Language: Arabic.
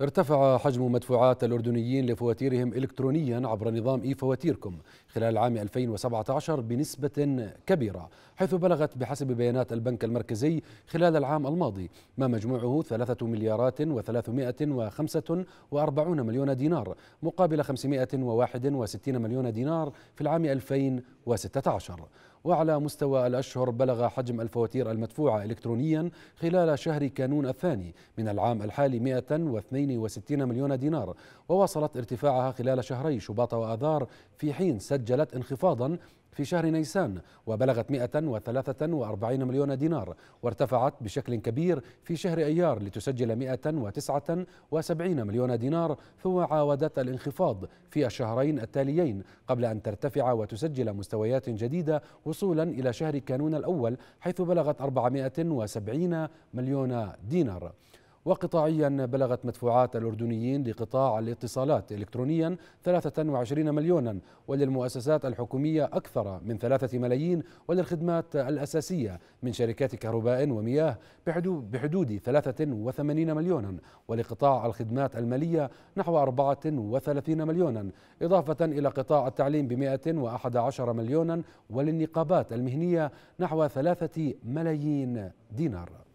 ارتفع حجم مدفوعات الأردنيين لفواتيرهم إلكترونيا عبر نظام إي فواتيركم خلال عام 2017 بنسبة كبيرة حيث بلغت بحسب بيانات البنك المركزي خلال العام الماضي ما مجموعه 3 مليارات و345 مليون دينار مقابل 561 مليون دينار في العام 2016 وعلى مستوى الأشهر بلغ حجم الفواتير المدفوعة إلكترونيا خلال شهر كانون الثاني من العام الحالي 162 مليون دينار وواصلت ارتفاعها خلال شهري شباط وآذار في حين سجلت انخفاضا في شهر نيسان وبلغت 143 مليون دينار وارتفعت بشكل كبير في شهر أيار لتسجل 179 مليون دينار ثم عاودت الانخفاض في الشهرين التاليين قبل أن ترتفع وتسجل مستويات جديدة وصولا إلى شهر كانون الأول حيث بلغت 470 مليون دينار وقطاعيا بلغت مدفوعات الأردنيين لقطاع الاتصالات إلكترونيا 23 مليونا وللمؤسسات الحكومية أكثر من 3 ملايين وللخدمات الأساسية من شركات كهرباء ومياه بحدود 83 مليونا ولقطاع الخدمات المالية نحو 34 مليونا إضافة إلى قطاع التعليم ب 111 مليونا وللنقابات المهنية نحو 3 ملايين دينار